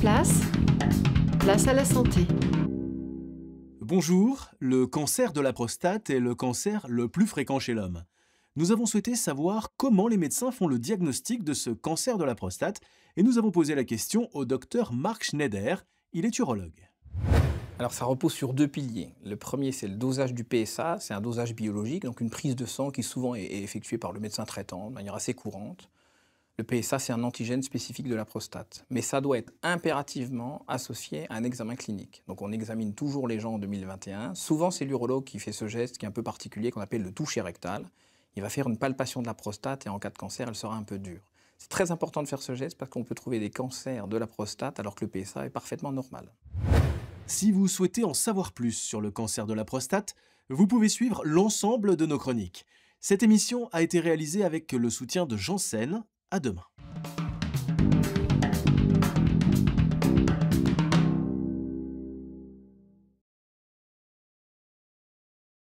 Place, place à la santé. Bonjour, le cancer de la prostate est le cancer le plus fréquent chez l'homme. Nous avons souhaité savoir comment les médecins font le diagnostic de ce cancer de la prostate et nous avons posé la question au docteur Marc Schneider, il est urologue. Alors ça repose sur deux piliers. Le premier, c'est le dosage du PSA, c'est un dosage biologique, donc une prise de sang qui souvent est effectuée par le médecin traitant de manière assez courante. Le PSA, c'est un antigène spécifique de la prostate, mais ça doit être impérativement associé à un examen clinique. Donc on examine toujours les gens en 2021. Souvent, c'est l'urologue qui fait ce geste qui est un peu particulier, qu'on appelle le toucher rectal. Il va faire une palpation de la prostate et en cas de cancer, elle sera un peu dure. C'est très important de faire ce geste parce qu'on peut trouver des cancers de la prostate alors que le PSA est parfaitement normal. Si vous souhaitez en savoir plus sur le cancer de la prostate, vous pouvez suivre l'ensemble de nos chroniques. Cette émission a été réalisée avec le soutien de Janssen, à demain.